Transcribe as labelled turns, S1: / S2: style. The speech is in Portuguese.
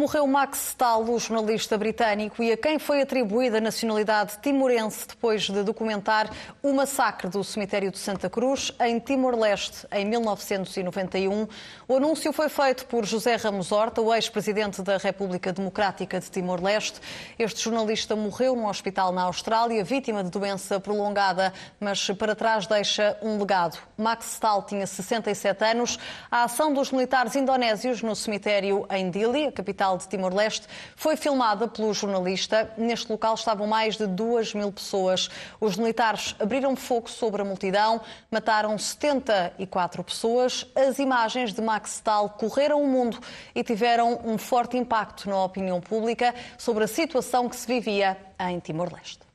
S1: Morreu Max Stahl, o jornalista britânico, e a quem foi atribuída a nacionalidade timorense depois de documentar o massacre do cemitério de Santa Cruz, em Timor-Leste, em 1991. O anúncio foi feito por José Ramos Horta, o ex-presidente da República Democrática de Timor-Leste. Este jornalista morreu num hospital na Austrália, vítima de doença prolongada, mas para trás deixa um legado. Max Stahl tinha 67 anos. A ação dos militares indonésios no cemitério em Dili, a capital capital de Timor-Leste, foi filmada pelo jornalista. Neste local estavam mais de 2 mil pessoas. Os militares abriram fogo sobre a multidão, mataram 74 pessoas. As imagens de Max Tal correram o mundo e tiveram um forte impacto na opinião pública sobre a situação que se vivia em Timor-Leste.